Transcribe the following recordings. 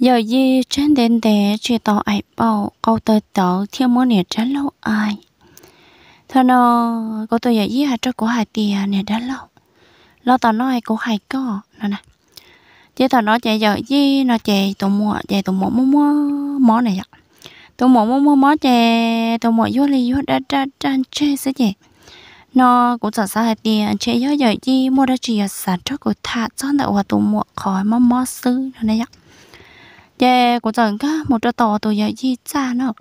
giờ gì trên đền đè chỉ tỏ ai bảo câu tờ tớ thiêu muốn nè trả lâu ai thôi nó câu tôi giờ gì hạt cho của hạt tiền nè đã lâu lo tao nói cô hạt có nè nè chỉ tao nói chạy giờ gì nó chạy tụi mua chạy tụi mua mua mua món này vậy tụi mua mua mua món chạy tụi mua vô li vô đã đã đã chơi sẽ chạy nó cũng sợ sao tiền chế gió giờ giờ gì mua ra chỉ là sản cho của thà cho đậu và tụi mua khỏi mắm mắm sư nó này vậy chè của chẳng cả một trò tò tôi dạy gì cha nó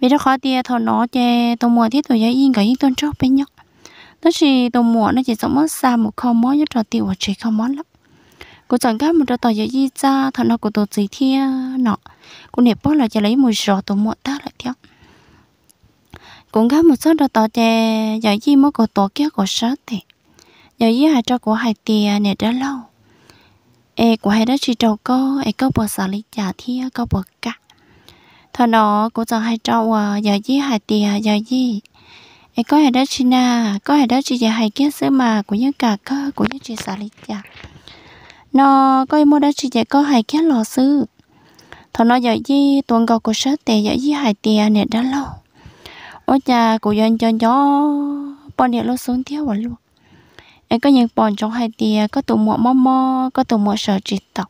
vì đó khó tiền thọ nó chè tôi mua thiết tôi dạy yên cái yên tôn trọng bên nhau nó chỉ tôi mua nó chỉ giống mất xa một kho món nhất trò tiêu và chỉ kho lắm cô chẳng cả một trò tò dạy gì cha thọ nó của tôi gì thia nọ cô nẹp bó là chỉ lấy một giò tôi mua ta lại theo cũng có một số trò tò chè dạy gì mới có tổ kia có sớt thì dạy gì hai trò của hai tiền này đã lâu e của hai đó chỉ trâu có e có bò xả lý trả thì có bò cả thằng đó cũng cho hai trâu à giờ gì hai tiền à, giờ gì e có hai đó chỉ na có hai đó chỉ giờ hai kia sữa mà của những cả cơ của những chị xả lý trả nó có em mua đó chỉ giờ có hai kia lò sư thằng nó giờ gì tuần cầu của sớ tè giờ gì hai tiền à, này đã lâu ôi cha của dân cho gió bọn địa lô xuống thiếu vào luôn em có những bọn trong hai tia có tụ mọ mò mò có tụ mọ sợ chỉ tộc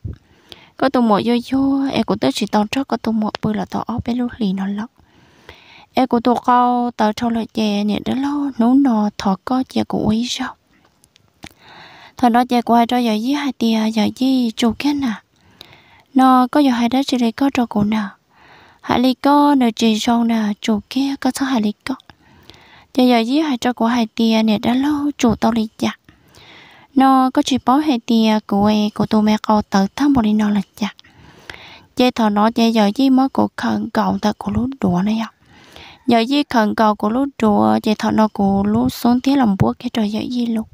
có tụ mọ yo yo em cũng tới chỉ tông trước có tụ mọ bự là tao ốp bé lúc lì nó lóc em cũng tụ câu tờ trong lời chè nè đó lo nấu nò thọ có chè cũng quý sao thọ nó chè của cho đó giờ với hai tia giờ với chủ cái nè nó có giờ hai đó chỉ lấy có cho cụ nè hai lý có nè chỉ xong nè chủ kia có sao hai lý có giờ giờ với hai cho của hai tia nè đó lo chủ tao lý chặt nó có chỉ bảo hệ thì của của tôi mẹ cô tự thăm một đi nó là chặt chơi thọ nó chơi giờ gì mới cô khẩn cầu ta của lúc đùa này ạ giờ gì khẩn cầu của lúc đùa chơi thọ nó của lúc xuống thế lòng búa cái trời giờ gì lúc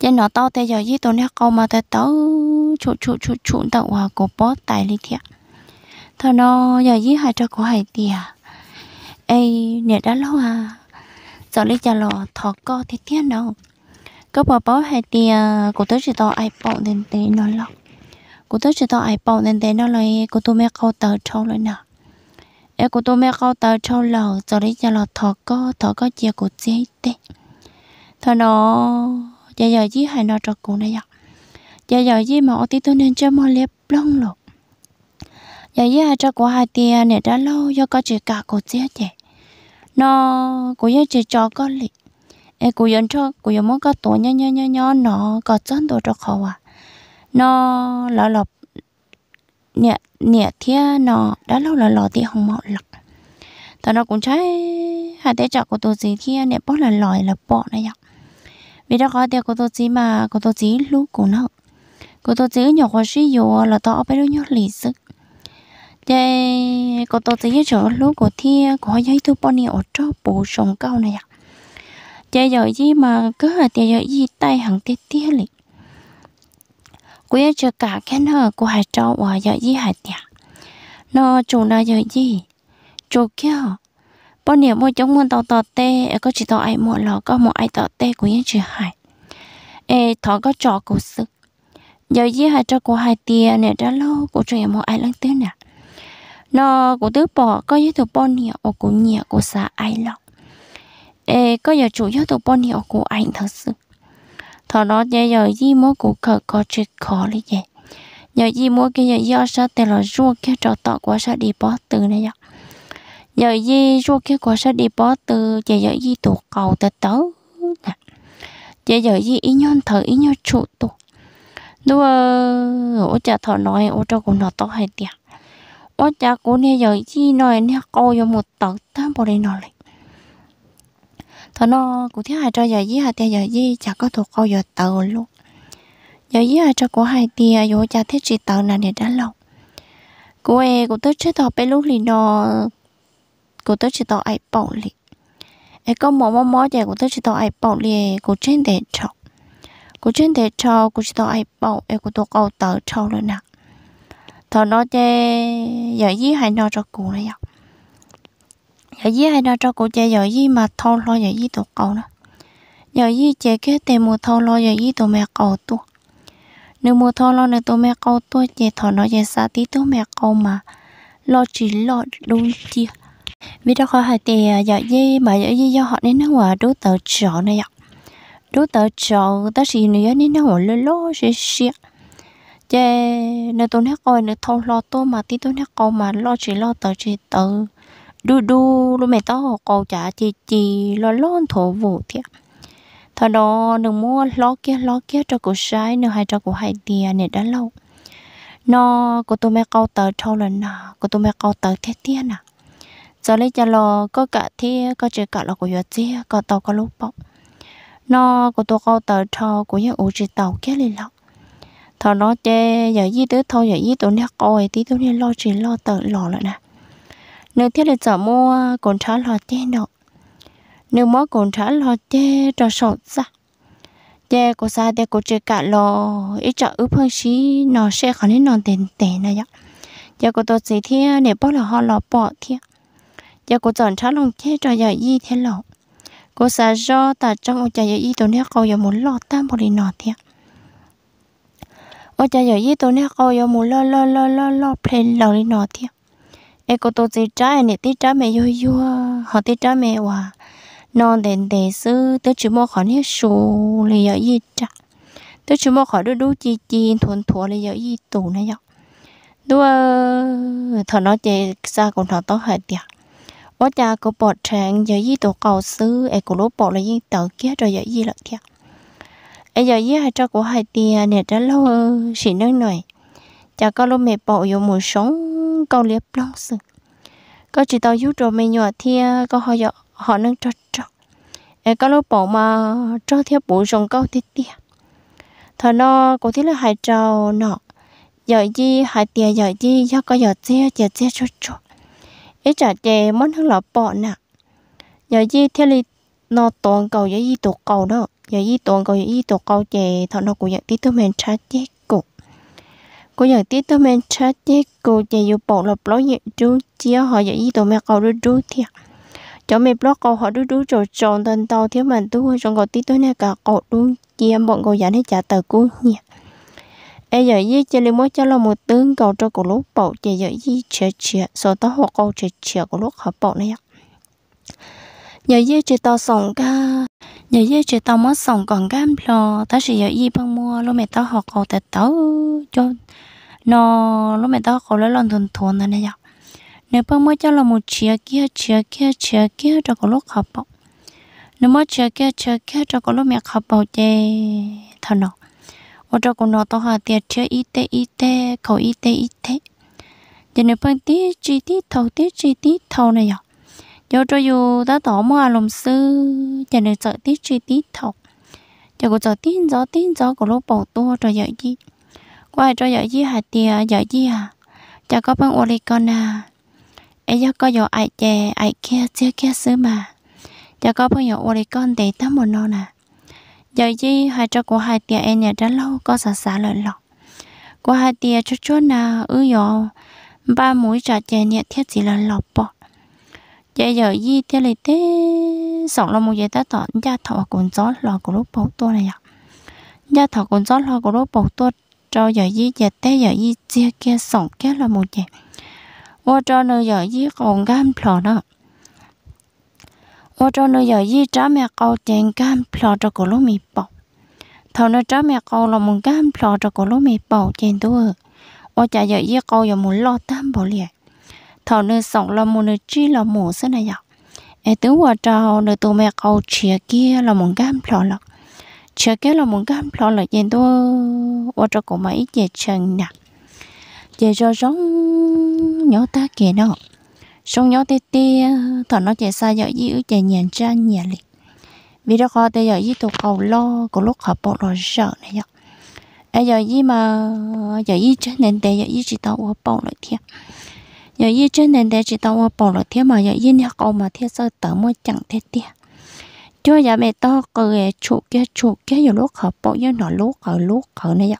chơi nó to thế giờ gì tôi nè câu mà ta tớ chụ chụ chụ chụ tao hòa của bó tài lý thiệt thọ nó giờ gì hai cho của hay tiệt ê nè đã lâu à giờ lấy cho lò thọ co thì tiếc đâu có bà bố hay thì cô tôi chỉ to ai bỏ nên thế nó lọ cô tôi chỉ to ai bỏ nên thế nó lại cô tôi mẹ câu tờ trâu rồi nè em cô tôi mẹ câu tờ trâu lọ giờ đấy giờ là thọ có thọ có chia cô chế tê thọ nó giờ giờ chứ hay nó cho cô này ạ giờ giờ chứ mà ở tí tôi nên cho mà lép lông lọ giờ giờ hai cho cô hai tiền để đã lâu do có chỉ cả cô chế chế nó cô giờ chỉ cho có lịch em cô yên cho cô yên muốn có tổ nhá nhá nhá nhá nó có chân tổ cho khó à nó lọ lọ nhẹ nhẹ thiên nó đã lâu là lọ thì không mạo lọc tao nó cũng trái hai tế chọn của tổ gì thiên nhẹ bỏ là lòi là bỏ này nhở vì đó có tiền của tổ gì mà của tổ gì lúc của nó của tổ gì nhỏ quá suy yếu là tao ở bên đó lì sức thế của tôi gì chỗ lúc của thiên có giấy thu bao nhiêu ở chỗ bổ sông cao này nhở chạy giỏi gì mà cứ hả chạy giỏi gì tay hẳn tê tê lị quý chờ cả khen hở của hải trâu và giỏi gì hải tẻ nó chủ là giỏi gì chủ kia hả bao nhiêu mỗi chúng muốn tàu tàu tê có chỉ tàu ai một lò có một ai tàu tê của những chữ hải ê thọ có trò cổ sự giờ gì hải cho của hai tìa này đã lâu của chuyện một ai lăng tư nè nó của tứ bỏ có như thứ bao nhiêu của của nhà của xã ai lọc ê có giờ chủ yếu tụ bọn hiệu của ảnh thật sự thọ đó giờ giờ gì mua của cờ có chuyện khó lý vậy giờ gì mua cái giờ do sao tiền là rua kia trò tọ quá sao đi bỏ từ này vậy giờ gì rua kia quá sao đi bỏ từ giờ giờ gì tụ cầu tới tới giờ giờ gì ý nhon thở ý nhon trụ tụ đua ô cha thọ nói ô cho cũng nó to hay tiệt ô cha cũng nè giờ gì nói nè câu cho một tờ tám bỏ đây nó thọ nó cũng thấy hai trò giờ gì hai tay giờ gì chả có thuộc câu giờ tàu luôn giờ gì hai trò của hai tia vô cha e thích chỉ tàu là để đã lâu cô ấy cô tới chết thọ bé lúc lì nó cô tới chỉ tàu ai bỏ liền. ấy có mỏ mỏ mỏ giờ cô tới chỉ tàu ai bỏ liền, cô trên để trọ cô trên để trọ cô chỉ tàu ai bỏ ấy cô thuộc câu tàu trọ luôn nè thọ nó chơi giờ gì hai nó cho cô này ạ à giờ dí hay đó cho cô chơi giờ dí mà thâu lo giờ dí tụ cầu đó giờ dí chơi cái tiền mua thâu lo giờ dí tụ mẹ cầu tu nếu mua thâu lo nếu tụ mẹ cầu tu chơi thọ nó chơi xa tí tụ mẹ cầu mà lo chỉ lo đúng chi vì đó khỏi hay tiền giờ dí mà giờ dí do họ nên nó ngoài đối tờ trọ này ạ đối tờ trọ ta chỉ nữa nên nó ngoài lơ lơ xì xì chơi nếu tụ nó coi nếu thâu lo tu mà tí tụ nó cầu mà lo chỉ lo tờ chỉ tờ đu đu lu mẹ tao cầu trả chi chi lo lon thổ vụ thiệt thà đó đừng mua lo kia lo kia cho cô sai nữa hay cho cô hay tiền nè đã lâu nó cô tôi mẹ câu tờ thâu lần nào cô tôi mẹ câu tờ thế tiền à giờ lấy cho lo có cả thế có chơi cả là của giờ chứ có tàu có lúc bọc nó cô tôi câu tờ thâu của những ủ chỉ tàu kia liền lọc thà nó chơi giờ gì tới thôi giờ gì tôi nè coi tí tôi nè lo chỉ lo tờ lò lại nè nếu thiết là chở mua còn trả lo chê nọ nếu mua còn trả lo chê cho sọt ra chê cô sa chê cô chê cả lo ít chợ ướp hơn xí nó sẽ khả nên nó tiền tiền này ạ chê cô tôi chỉ thì để bỏ là họ lo bỏ thì chê cô chọn trả lòng chê cho giờ gì thế lo cô sa do ta trong ông chả giờ gì tôi nếu câu giờ muốn lo tam một đi nọ thì ông chả giờ gì tôi nếu câu giờ muốn lo lo lo lo lo play lo đi nọ thì em có tổ chức trái này tết trái mẹ yêu vui họ tết trái mẹ hòa non đèn đèn sư tết chữ mô khỏi hết số lì ở gì chả tới chữ mô khỏi đôi đôi chi chi thuần thua lì ở gì tủ này nhóc đua thọ nó chơi xa còn thọ to hết tiệt ở cha có bỏ trang giờ gì tổ cầu sư em cũng lúc bỏ là gì tờ kia rồi giờ gì là thiệt em giờ gì hai cho của hai tiền nè trả lâu chỉ nâng này chả có lúc mẹ bỏ vô mùa sống câu liếp long sự có chỉ tao giúp rồi mẹ nhỏ thì à, có họ dọ họ nâng cho cho em có lúc bỏ mà cho theo bố rồng câu tít tít thà nó có thế là hai trâu nọ giờ gì hai tiền giờ gì do có giờ che giờ chia cho cho ít trả che mất hơn là bỏ nè giờ gì theo lý nó toàn cầu giờ gì tổ cầu đó giờ gì toàn cầu giờ gì tổ cầu che, thằng nó cũng giờ tí tôi mình trả chè cục cô giờ tiết tôi men chết chứ cô chạy dù bộ lọc lối nhẹ chú chia họ dạy gì tụi mẹ cầu đu đu thiệt cho mẹ block cầu họ đu đu rồi tròn tên tàu thiếu mình tôi hơi trong cầu tiết tôi nè cả cầu đu chia bọn cầu dạy hết trả tờ cô nhỉ ai giờ gì chơi liền mới cho là một tướng cầu cho cổ lúc bộ chạy giờ gì chè chè số tao họ cầu chè chè của lúc họ bộ này giờ gì chơi tao sòng ca giờ giờ chơi tao mất sòng còn cam lo ta sẽ giờ y bằng mua lo mẹ tao họ cầu tết tao cho nó lúc mẹ tao khổ lấy lòng thuần thuần này nè nếu bao mới cho là một chia kia chia kia chia kia cho có lúc học bọc nếu mà chia kia chia kia cho có lúc mẹ học bọc chê thằng nó ở trong con nó tao hà tiệt chia ít tê ít tê khẩu ít tê ít tê giờ nếu bằng tí chi tí thầu tí chi tí thầu này nhở giờ cho dù đã tỏ mua à làm sư giờ nếu sợ tí chi tí thầu giờ có sợ tin gió tin gió có lúc bỏ tua cho vậy chứ quay cho giờ gì hạt tia giờ gì à chả có băng ô con à ấy giờ có giờ ai chè ai kia chia kia xứ mà chả có băng giờ ô con để tao một non à giờ gì hai cho của hai tia em nhà đã lâu có xả xả lời lọc của hai tia cho chỗ nào ư giờ ba mũi trả chè nhẹ thiết chỉ là lọc bỏ chè giờ gì thế này thế sọ là một giờ ta tỏ ra thọ cuốn gió lò của lúc bầu tua này ạ à. ra thọ cuốn gió lò của lúc bầu tua cho giờ dí giờ té giờ dí chia kia sòng kia là một chè ô cho nơi giờ dí còn gan phò đó ô cho nơi giờ dí trả mẹ câu chèn gan phò cho cổ lỗ mì bọc thầu nơi trả mẹ câu là một gan phò cho cổ lỗ mì bọc chèn tôi ô chả giờ dí câu giờ muốn lo tam bảo liệt thầu nơi sòng là một nơi chi là một thế này vậy ai tưởng qua cho nơi tụi mẹ câu chia kia là một gan phò lọc chờ cái là muốn cái hâm lo là gì đó ở trong cổ máy về chân nè về cho giống nhỏ ta kìa nó xong nhỏ tê tê thở nó chạy xa giờ dữ chạy nhàn ra nhà lịch vì đó khó tê giờ dữ tụt cầu lo của lúc họ bỏ rồi sợ này nhở à giờ dữ mà giờ dữ chân nên tê giờ dữ chỉ tao ở bỏ lại thiệt giờ dữ chân nên tê chỉ tao ở bỏ lại thiệt mà giờ dữ nhà cầu mà thiệt sơ tớ mới chẳng thế thiệt จอยาไมต้องเกยชุกแกชุกแกอยู่ลูกเขาปอกยืนหนอลูกเขาลูกเขาเนี่ย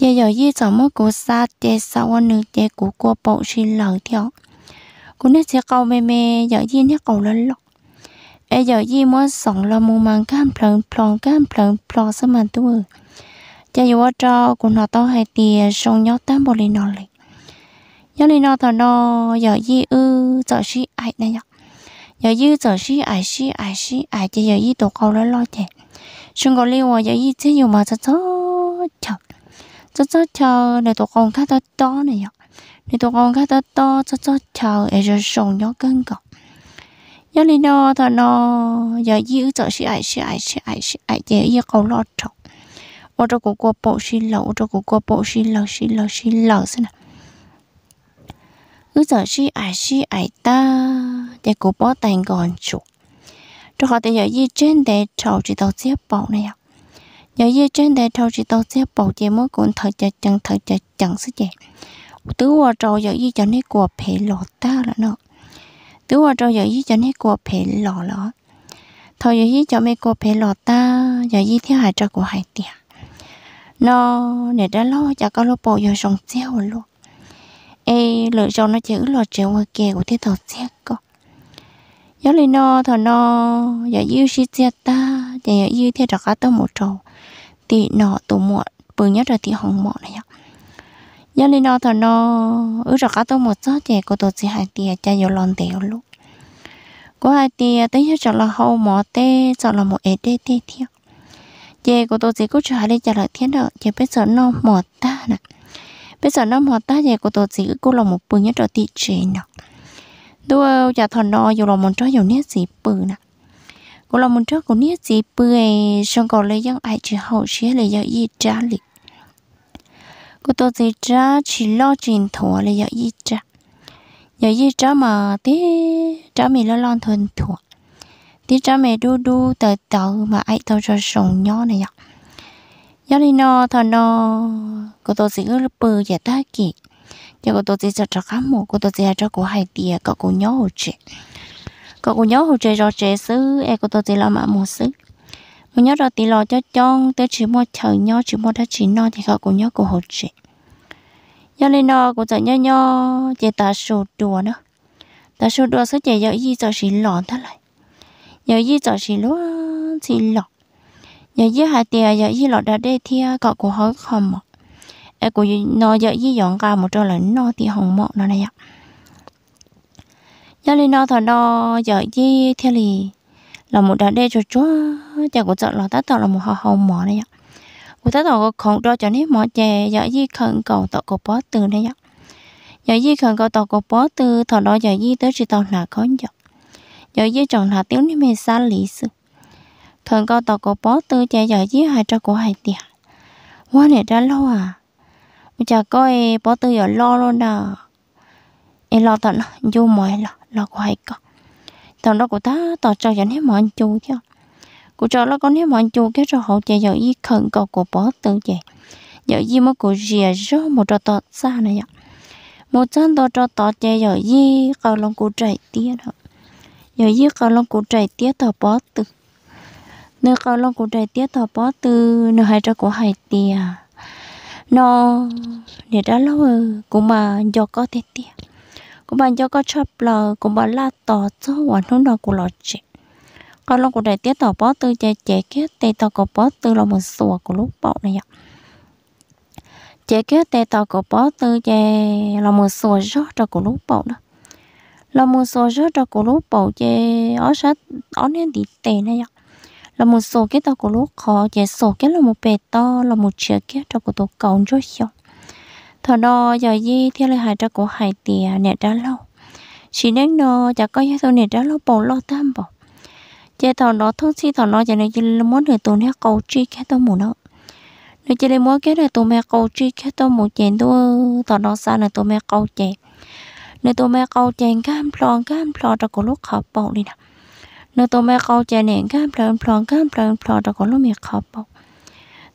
ยายยี่จอมกูซาเจสาวนึกเจกูกลัวปอกชินหลังเถียวกูนี่ยเสียเกาเมเมยายยี่เนี่ยเกาลันหลอกไอยายยี่มนสองละมุมังก้ามพลังพลองก้ามพลังพลองสมันตัวจะอยู่ว่าจอกูหนอต้องให้เตียชงยอดตั้งบริโนเลยยอนีนอตอนนอยายยี่เออจอชี้ไอเนี่ย有一早起，矮些，矮些，矮的有一段高了老点。村口里我有一只油毛毡草条，油毛毡草条那段高看到多呢呀，那段高看到多油毛毡草也是想要更高。有领导他那有一早起矮些，矮些，矮些，矮的有一段高了长。我照顾过布施老，我照顾过布施老，施老施老些呢。cứ giờ si ai si ai ta để cố bỏ tay còn chủ cho họ để giờ y trên để trâu chỉ tàu xếp bỏ này ạ giờ y trên để trâu chỉ tàu xếp bỏ chỉ muốn cũng thật chặt chẳng thật chặt chẳng sức gì tứ hoa trâu giờ y cho nên của phải lọ ta là nó tứ hoa trầu giờ y cho nên của phải lọ lọ thôi giờ y cho mấy của phải lọ ta giờ y theo hải trò của hải tiệt nó để đã lo cho các lô bộ giờ sống chéo luôn e lựa chọn nó chữ là chữ hoa kè của thế thọ xét có Gió lên no thọ no giờ yêu chi chia ta giờ yêu thế đó cả tao một trầu thì nó tụ muộn bự nhất là thì hồng mọ này nhá lên no thọ no ở đó cá tao một số trẻ của tổ chức hai tia cha giờ lon tiểu luôn. có hai tia tới nhất là hậu mỏ tê cho là một ế đê tê thiệt chị của tôi chỉ có trả lại trả lại thiên đợ chị biết sợ nó mọt ta nè bây giờ nó mà ta về của tổ chỉ cô là một bự nhất trở tị chế nè đua giờ dạ thằng nó dù là một trái dù nét gì bự nè cô là một trái của nét gì bự ấy xong còn lấy dân ai chỉ hậu chế lấy dân y trả lịch cô tổ chỉ trả chỉ lo chuyện thua lấy dân y trả giờ y trả mà tí trả mình lo lo thuần thua tí trả mẹ đu đu tờ tờ mà ai tao cho sống nhỏ này ạ 여리노 더노 그도지 으르뿌 예다기 저거 도지 저저 가모 그도지 저거 하이디에 거고 녀오지 거고 녀오지 저제스 에고 도지 라마 모스 mình nhớ rồi e tí lo cho chong tới chỉ mua trời nho chỉ mua đã chỉ no thì họ cũng nhớ của hồ chị do lên nó cũng sợ nho nho chị ta sổ đùa nữa ta sổ đùa sẽ chị giờ gì giờ chỉ lọ thế này giờ gì giờ chỉ lúa chỉ lọ giờ dưới hai tiền giờ dưới lọt đá đê thì có của họ không mà em của nó giờ dưới dọn cả một trò lớn nó thì hỏng mọ nó này ạ giờ lên nó thằng đó giờ dưới thì lì là một đá đê cho chúa chả của chợ là tất là một họ hồng mọ này ạ của tất là không đó cho nên mọ chè giờ dưới khẩn cầu tọ của bó từ này ạ giờ dưới khẩn cầu tọ của bó từ thằng đó giờ dưới tới chỉ tao là có nhở giờ dưới chọn là tiếng này mình xa lý sự thường câu tàu có bó tư chạy giờ chứ hai cho cô hai tiệt quá này đã lâu à chả coi bó tư giờ lo luôn đó à? em lo tận vô mọi là lo của hai con thằng đó của ta tỏ cho dẫn hết mọi chú chứ của cho nó có hết mọi chú cái cho hậu chạy giờ y khẩn cầu của bó tư chạy giờ y mà của rìa rơ một trò tọt xa này ạ một chân tỏ cho tọt chạy giờ y cầu lòng của chạy tía hả giờ y cầu lòng của chạy tía tỏ bó tư nơi cao long của trời tiết thọ bó từ nơi hai cho của hải tiề nó để đã lâu rồi cũng mà do có thế tiề cũng mà do có chấp lờ cũng mà la tỏ cho hoàn hôn đó của lọ chị cao long của trời tiết thọ bó từ trời trẻ cái tay tao có bó từ là một sủa của lúc bọ này ạ chạy cái tay tao có bó từ chạy là một sủa gió cho của lúc bọ đó là một số rất là của lúc bảo chế ở sát ở nên đi tệ này ạ là một số cái tao của lúc khó chỉ số cái là một bề to là một chiếc cái tao của tổ cầu rất xong thọ đo giờ gì theo lời hại tao của hai tiền nè đã lâu chỉ nên nó chả có những số nè đã lâu bỏ lo tam bỏ Chế thọ đo thông si thọ đo chỉ này chỉ muốn được tụi nó cầu chi cái tao muốn nó nó chỉ nên muốn cái này tụi mẹ cầu chi cái tao muốn chèn tụi thọ đo xa là tụi mẹ cầu chèn nên tụi mẹ cầu chèn cam plon cam plon tao của lúc khó bỏ đi nào เนื้อตัวแม่เขาใจเหน่งก้ามเพลินพลองก้ามเพลินพลองแต่กนลูกเมียเขาบอก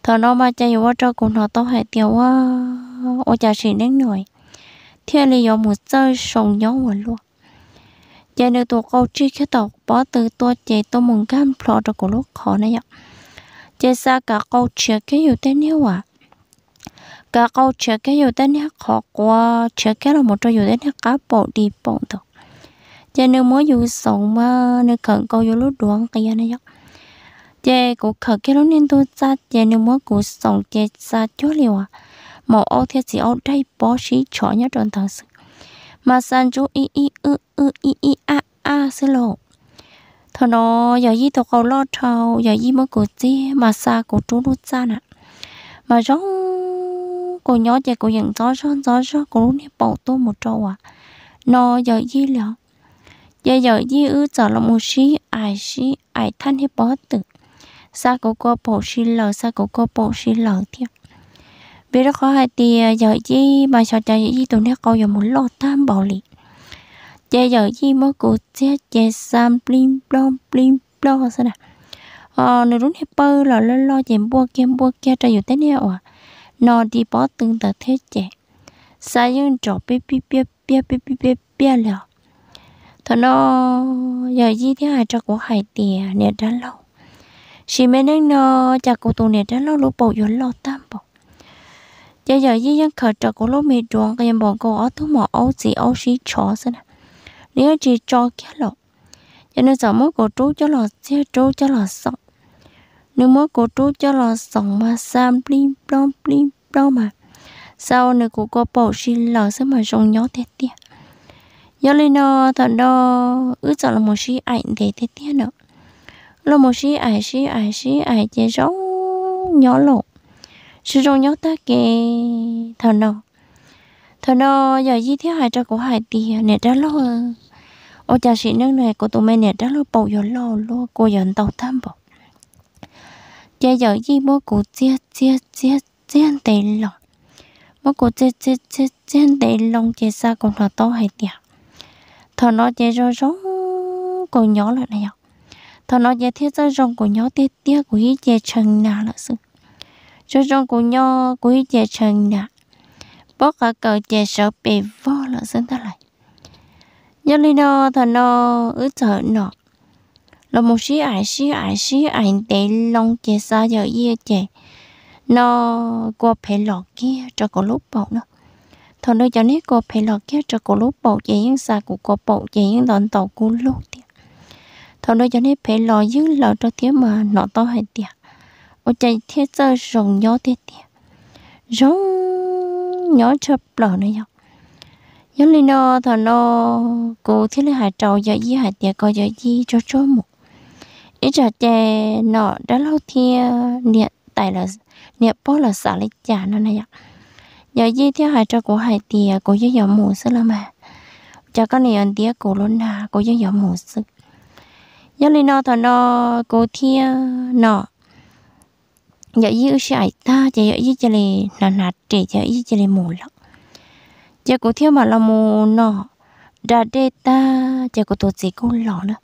เธอนองมาใจอยู่ว่าเจ้ากุนหอต้องหายเตียวว่าโอจะฉีเน่งหน่อย เที่ยเลียอมหมดเจ้าชงย้อนหัวลวกใจเนื้อตัวเขาชี้แค่ตอกป้อตือตัวใจตัวมึงก้ามพลองแต่กอนลูกขอนะยะใจซากะเขาเชื่อแค่อยู่แต่เนี้ยวะกะเขาเชื่อแค่อยู่แต่เนี้ยขอกว่าเชื่อแค่เราหมดจะอยู่แต่เนี้ยกะปอดีปองตัว chơi nếu mới dù sống mà nếu khẩn câu dù lúc đuống kia này chắc chơi cũng khởi cái lúc nên tôi ra chơi nếu mới cũng sống chơi ra chỗ liều à mà ô theo chỉ ô đây bỏ xí chó nhớ tròn thằng sự mà san chú y y ư ư y y a a sẽ lộ thôi nó giờ gì tôi cầu lo trâu giờ gì mới của chi mà xa của chú lúc xa nè mà rong cô nhớ chơi cô nhận gió gió gió gió cô lúc này bỏ tôi một trâu à nó giờ gì liệu giờ giờ dư ư cho lòng một xí ai xí ai thân hết bỏ tử sao có cô bổ xí lờ sao có cô bổ xí lờ thiệt vì đó khó hay thì à, giờ dư mà sao giờ dư tụi nó coi giờ muốn lo tham bỏ lì giờ giờ dư mới cố chết chết sam blim blom blim blom sao nè ờ nó đúng hết bơ là lo lo chèm bua kem bua kia trời dù thế nào à nó đi bỏ từng tờ thế chè sa nhưng trò bia bia bia bia bia bia bia là thà nó giờ gì thế hai cha cô hai tiền nè đã lâu chỉ mấy nên nó cha cô tụ nè đã lâu lúc bầu yếu lo tam bầu giờ giờ gì những khởi trợ cô lúc mệt ruộng cái bọn cô ở tu mỏ ấu gì ấu xí chó xem nếu chỉ cho cái lộ cho nên giờ mỗi cô trú cho lò xe trú cho lò sọc nếu mỗi cô trú cho lò sọc mà sam blim blom blim blom mà sau này cô có bầu xí lò sẽ mà rong nhó thế tiệt giờ lên nó thật đó ước chọn là một sĩ ảnh để thế tiên nữa là một sĩ ảnh sĩ ảnh sĩ ảnh chế rõ nhỏ lộ sử dụng nhỏ ta kê thật đó thật đó giờ gì thế hải cho của hải tiền nè đó lo ô cha sĩ nước này của tụi mình nè đó lo bầu giờ lo lo cô giờ tàu tham bộ chế giờ gì bố cụ chia chia chia chia tiền lọ, bố cụ chia chia chia chia tiền lông chế xa cũng là to hải tiền thọ nó chế cho rong cổ nhỏ lại này thọ nó chế thiết cho rong cổ nhỏ tê tía của hí chế trần nà là sự cho rong cổ nhỏ của hí chế trần nà bó cả cờ chế sợ bị vô là xin ta lại nhớ lý nó thọ nó ứ thở nó là một xí ải xí ải xí ải để long chế xa giờ ye chế nó qua phải lọ kia cho có lúc bọn nữa thằng đôi cho nên cô phải lo kia cho cô lúc bầu chế những xa của cô bầu chế những đoạn tàu cô lúc thì thằng đôi cho nên phải lo giữ lo cho thế mà nó to hay tiệt ở chạy thế giờ rồng nhỏ thế tiệt rồng nhỏ cho lở này nhở nhớ lên nó thằng nó cô thế là hạt trầu giờ gì hạt tiệt coi giờ gì cho cho một ít trả chè nọ đã lâu thì niệm tại là niệm bao là xả lấy trả nó này ạ giờ gì theo hai cho cô hai tia cô giờ giờ mù sức lắm mà cho con này ăn tia cô luôn nà cô giờ giờ mù sức giờ lên nó thằng nó cô thia nọ giờ gì sai ta giờ giờ gì chơi lên nà nà trẻ giờ gì chơi lên mù lắm giờ cô thia mà là mù nọ đã đê ta giờ cô tổ chức cô lọ nữa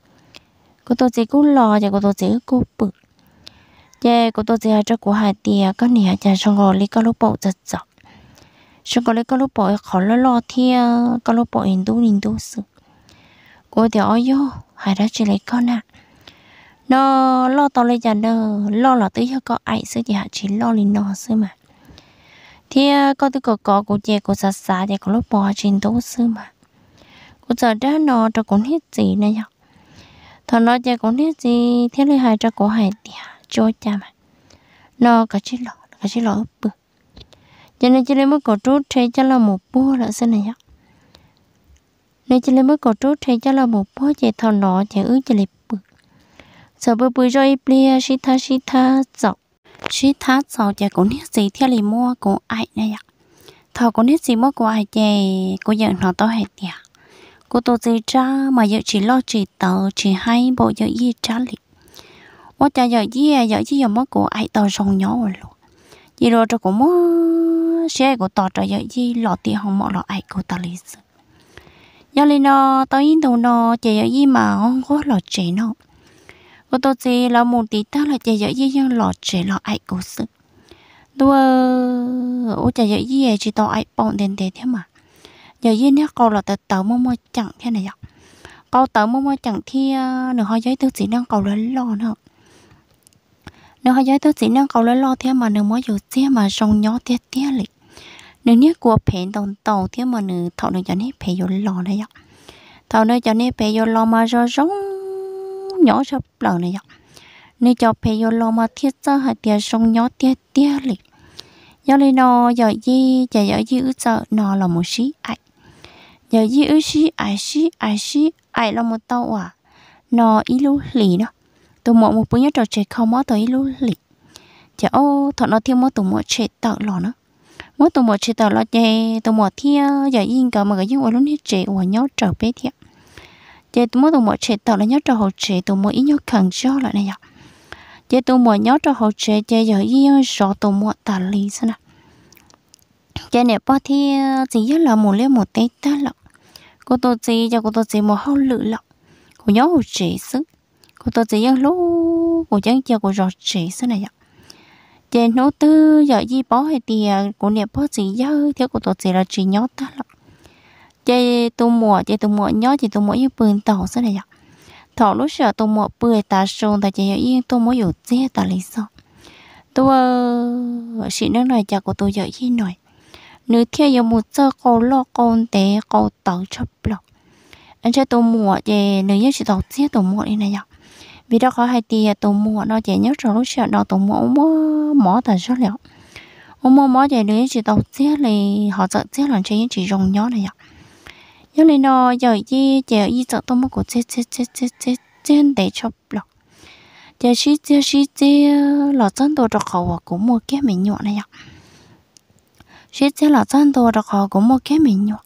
cô tổ chức cô lọ giờ cô tổ chức cô bự giờ cô tổ chức cho cô hai tia con này giờ xong rồi lấy con lúc bộ giật giật chúng có lẽ cái lúc bỏ khó lo lo thì à, cái lúc bỏ in đủ in đủ sự cô thì ôi yo hãy ra chỉ lấy con à nó lo to lấy dần đó ờ, lo là tới cho có ai sự thì hạ chỉ lo lên nó sư mà thì à, có tôi có có cô chị cô xa xa thì có lúc bỏ trên đủ sư mà cô giờ đó nó cho cũng hết gì này nhở thằng nó chơi cũng hết gì thế là hai cho cô hai thì cho cha mà nó cả chỉ lo cả chỉ lo bự cho nên chỉ lấy mất cổ trút thế cho là một búa là xin này nhá nên chỉ lấy mới có trút thế cho là một búa chạy thò nọ chạy ứ chạy lấy bự sợ bự bự rồi bia shi tha shi tha dọc shi tha dọc chạy cũng hết gì theo lấy mua cũng ai này nhá thò cũng hết gì mua của ai chạy cũng giận nó to hết nhá cô tôi chỉ cha mà giờ chỉ lo chỉ tờ chỉ hay bộ à, giờ y cha lịch 我家有伊，有伊有么个爱到上鸟了，伊罗这个么？xe của tỏ trở dậy gì lọ tiền không mọ lọ ai của ta lý sự giờ lên nó tao yên đầu nó chạy dậy gì mà không có lọ trẻ nó của tôi gì là một tí ta là chạy dậy gì nhưng lọ trẻ lọ ai của sự đua ô chạy dậy gì chỉ tao ai bọn tiền tiền thế mà giờ gì nhá câu là tao tao mua mua chẳng thế này dọc câu tao mua mua chẳng thì à, nửa hoa giấy tôi chỉ đang cầu lên lò nữa nếu họ giới tôi chỉ năng cầu lấy lo thế mà nếu mới dù thế mà rong nhỏ tiếc tiếc lịch nếu như của phê đồng tàu thì mà nữ thọ nó cho nên phê vô này ạ thọ nó cho nên phê vô mà rồi rong nhỏ sập lò này ạ nếu cho phê vô mà thiết ra hai tia sông nhỏ tia tia lịch giờ lên nó giờ gì giờ giờ gì ư nó là một sĩ ai giờ gì ai sĩ ai sĩ ai là một tàu à nó ý lì đó tụi mọi một bữa nhớ trò chơi không mất tới ý lì chả ô thọ nó thêm mất tụi mọi chơi tạo lò nữa mỗi tuần một chế tạo lo chơi tuần một thia ờ, giờ yên cả mọi người gì mà luôn hết chế, của nhóc trở bé thia chế mỗi tuần một chế tạo là nhóc trở hậu chế, tuần một ít nhóc khẳng cho lại này nhở chế tuần một nhóc trở hậu chế chế giờ yên rõ tuần một tà lý sao nào, chế này bao thia ờ, chỉ nhất là một liếc một tay ta lọ cô tôi chế cho cô tôi chế một hậu lự lọ cô nhóc hậu chế sức cô tôi chế yên lúc cô chẳng chờ cô rõ chế sao này nhở chế nô tư giờ gì bỏ hay thì của nẹp bỏ gì giờ theo của tôi chức là chỉ nhót ta lắm chế tôi mua chế tôi mua nhót chế tôi mua những bươn tàu sao này vậy thọ lúc sợ tôi mua bưởi ta sôn ta chế yên tôi mua dụ chế ta lấy sao tôi chị nước này cho của tôi giờ gì nổi nữ theo giờ một giờ cô lo con té cô tàu chập lọc anh chế tôi mua chế nếu như chị tàu chế tôi mua đi này vậy vì đó có hai tia tổ mùa nó chỉ nhớ trong lúc chuyện đó tổ mùa mỏ mỏ thật rất liệu ông mỏ mỏ chỉ đến chỉ đầu tiên là họ sợ tiếc là chỉ chỉ rồng nhớ này ạ nhớ lên nó giờ gì giờ y sợ tổ mùa của chết chết chết chết chết chết để cho lọc giờ xí giờ xí giờ là chân đồ cho khẩu của mua cái mình nhọn này ạ chỉ giờ là chân đồ cho khẩu của mua cái mình nhọn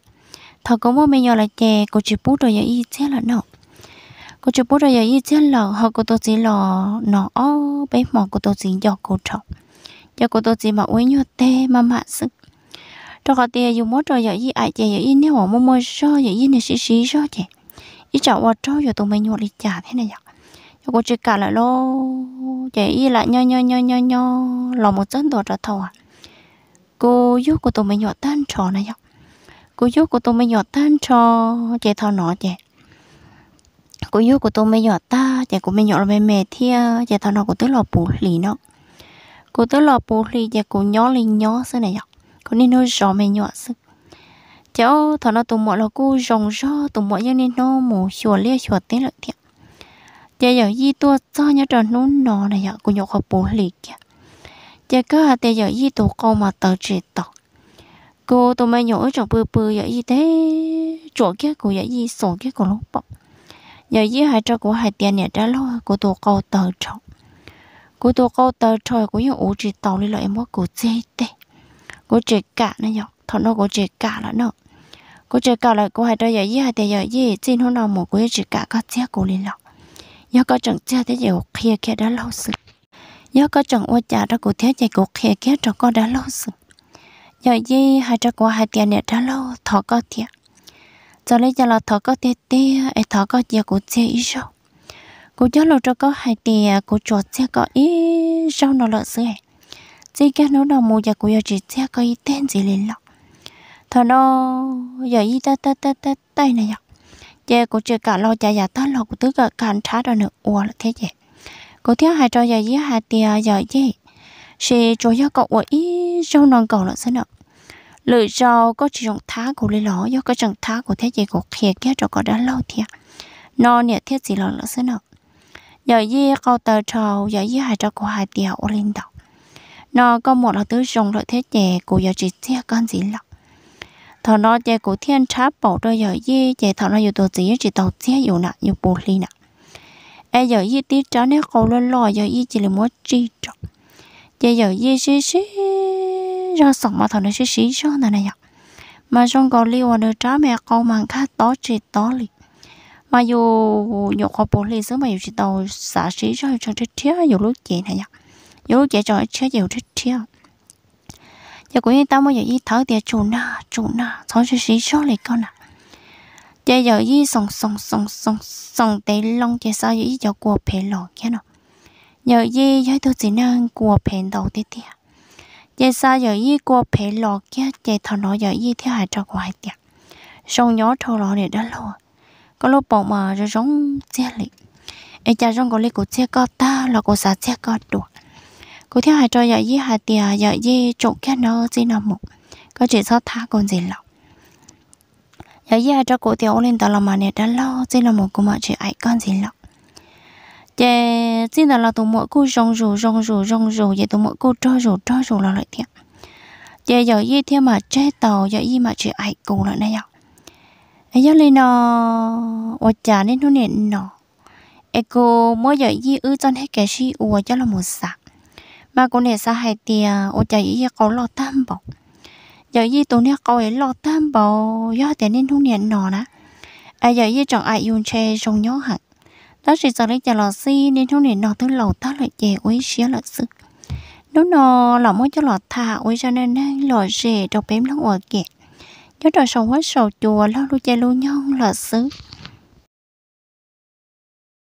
thật cũng mua mình nhọ là chè của chỉ bút rồi giờ y chết là nọ cô chú bố rồi giờ như là họ cô tôi chỉ là nó bé mỏ cô tôi chỉ giọt cô trọng do cô tôi chỉ mà uống như thế mà mà sức cho họ tiền dùng mốt rồi giờ như ai chơi giờ như nếu họ mua mua so giờ như này xí xí so chị ý chọn qua cho giờ tụi mình nhột đi trả thế này vậy cho cô chỉ cả lại lo giờ y là nho nho nho nho nho lò một chân đồ ra thầu à cô giúp của tụi mình nhột tan trò này vậy cô giúp của tụi mình nhột tan trò chị thao nọ chị cô yêu của tôi mới nhỏ ta chả cô mới nhỏ là mẹ mẹ thia chả thằng nào của tôi là bù lì nó cô tôi là bù lì chả cô nhỏ lì nhỏ thế này nhở cô nên nói rõ mẹ nhỏ sức cháu thằng nào tụi mọi là cô rồng rõ tụi mọi cho nên nó mù chùa lia chùa tế lợi thiệt chả giờ gì tôi cho nhớ tròn nút nọ này nhở cô nhỏ khỏi bù lì kìa chả có hạt giờ gì tụi câu mà tờ chỉ tọt cô tụi mày nhỏ ở trong bự bự giờ gì thế chỗ kia cô giờ gì sổ kia cô lúc bọc giờ dưới hai cho của hai tiền này trả lô của tổ câu tờ trọ của tổ câu tờ trọ của những ủ chỉ tàu đi lại em mất của chê tê của chê cả nữa nhở thọ nó của chê cả là nữa của chê cả là của hai cho giờ dưới hai tiền giờ dưới xin hôm nào một của chê cả các chia của liên lạc nhớ có chẳng chia thế giờ kia kia đã lâu rồi nhớ có chẳng ô trả ra của thế giờ của kia kia cho có đã lâu rồi giờ dưới hai cho của hai tiền này trả lô thọ có thiệt giờ lấy cho là thọ có tê tê ấy thọ có giờ của chê ít rồi cô cho lâu cho có hai tê cô cho xe có ít rau nó lợn sữa chỉ cái nó đầu mua giờ cô giờ chỉ xe có ý tên gì lên lọ, thọ nó giờ ít ta ta ta ta tay này nhở giờ cô chưa cả lo chạy giờ tao lo cô tứ cả cản trả rồi nữa ủa là thế vậy cô thiếu hai trò giờ với hai tê giờ gì sẽ cho giờ cậu ít rau nó cậu lợn sữa nữa lời cho có chỉ trọng thá của lấy lỏ do có trọng thá của thế giới của khía kia cho có đã lâu thiệt nó nè thiết gì lỏ lỡ xin nọ giờ ye câu tờ trầu giờ ye hai cho của hai tiểu ô linh đọc nó có một là tứ dùng lợi thế chế của giờ chỉ thiết con gì lọc thọ nó chế của thiên tráp bảo đôi giờ ye chế thọ nó dù tổ chỉ chỉ tổ thiết dù nặng như bù ly nặng ai giờ ye tí cho nếu câu lo lo giờ ye chỉ là muốn chi trọng giờ giờ ye xí xí cho sống mà thằng nó chỉ xí cho thằng này nhở mà trong cầu li và đứa trái mẹ câu mang khác tó chỉ tó li mà dù nhậu khó bố li giữa mà dù chỉ tàu xả xí cho cho thích chết dù lúc chị này nhở dù lúc chị cho chết dù thích chết giờ cũng như tao mới giờ y thở thì chủ na chủ na thôi chỉ xí cho li con à giờ giờ y sống sống sống sống sống tây long giờ sao giờ y giờ qua phê lò kia nào giờ y giờ tôi chỉ năng qua phê đầu tê tê giờ sao giờ y qua phải lọ kia giờ thằng nó giờ y theo hai trò của tiệt sông nhỏ thọ lọ để đã lo có lúc bọn mà rồi giống xe lị ấy cha giống có lị của xe có ta là của xã xe có đuổi cô theo hai trò giờ y hai tiệt giờ y trộn kia nó gì nằm một có chỉ sao tha còn gì lọ. giờ y hai trò của tiểu lên tao làm mà này đã lo gì nằm một cũng mà chỉ ai con gì lọ giờ dạ, xin là tụi mỗi cô rong rủ rong rủ rong rủ vậy tụi mỗi cô cho rủ cho rủ là lại thiệt giờ dạ, giờ y theo mà chế tàu giờ y mà chỉ ai cù là này nhở ấy giờ lên nó ở nhà nên nó nện nó ấy cô mỗi giờ y ư chân hết cái gì ủa cho là một sạc mà cô này sao hay thì ở nhà y có lo tam bọc giờ y tụi này có ấy lo tam bọc giờ thế nên nó nện nó nè ấy giờ y chẳng ai dùng che trong nhớ hạt đó chỉ giờ lấy chả lò xi nên trong nền nó thứ lầu ta lại chè uế xía lợn sự nó nó lọ mỗi cho lò thả uế cho nên lò rể đọc bếm nó ở kẹt nhớ trò sầu quá sầu chùa lo lu chè lu nhon lợn sự